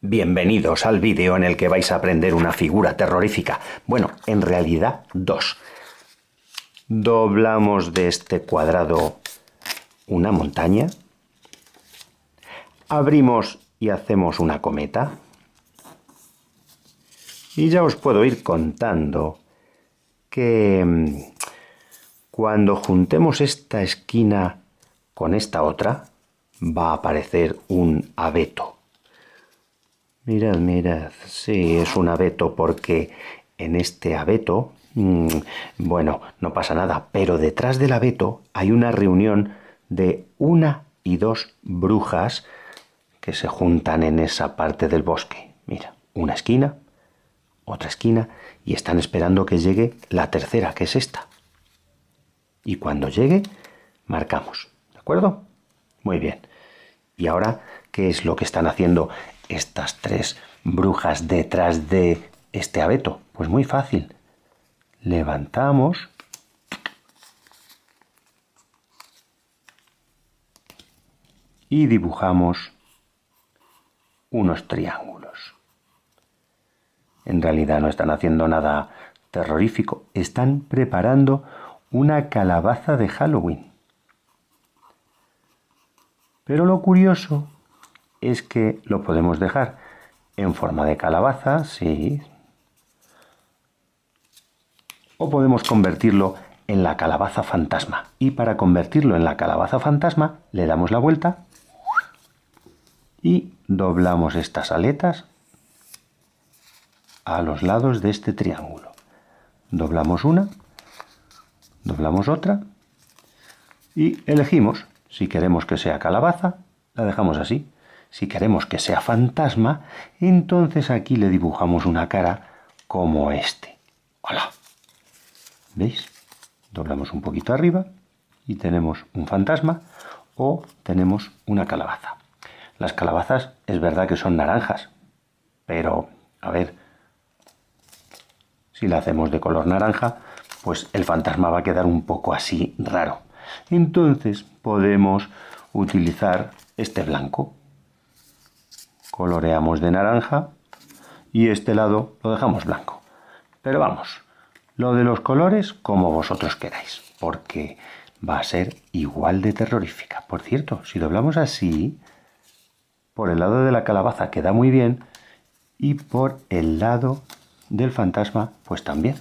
Bienvenidos al vídeo en el que vais a aprender una figura terrorífica. Bueno, en realidad dos. Doblamos de este cuadrado una montaña. Abrimos y hacemos una cometa. Y ya os puedo ir contando que mm, cuando juntemos esta esquina con esta otra, va a aparecer un abeto. Mirad, mirad, sí, es un abeto porque en este abeto, mm, bueno, no pasa nada, pero detrás del abeto hay una reunión de una y dos brujas que se juntan en esa parte del bosque. Mira, una esquina, otra esquina, y están esperando que llegue la tercera, que es esta. Y cuando llegue, marcamos, ¿de acuerdo? Muy bien. ¿Y ahora qué es lo que están haciendo estas tres brujas detrás de este abeto? Pues muy fácil. Levantamos. Y dibujamos unos triángulos. En realidad no están haciendo nada terrorífico. Están preparando una calabaza de Halloween. Pero lo curioso es que lo podemos dejar en forma de calabaza, sí. O podemos convertirlo en la calabaza fantasma. Y para convertirlo en la calabaza fantasma, le damos la vuelta y doblamos estas aletas a los lados de este triángulo. Doblamos una, doblamos otra y elegimos si queremos que sea calabaza, la dejamos así. Si queremos que sea fantasma, entonces aquí le dibujamos una cara como este. ¡Hola! ¿Veis? Doblamos un poquito arriba y tenemos un fantasma o tenemos una calabaza. Las calabazas es verdad que son naranjas, pero, a ver, si la hacemos de color naranja, pues el fantasma va a quedar un poco así raro. Entonces podemos utilizar este blanco. Coloreamos de naranja y este lado lo dejamos blanco. Pero vamos, lo de los colores como vosotros queráis, porque va a ser igual de terrorífica. Por cierto, si doblamos así, por el lado de la calabaza queda muy bien y por el lado del fantasma pues también.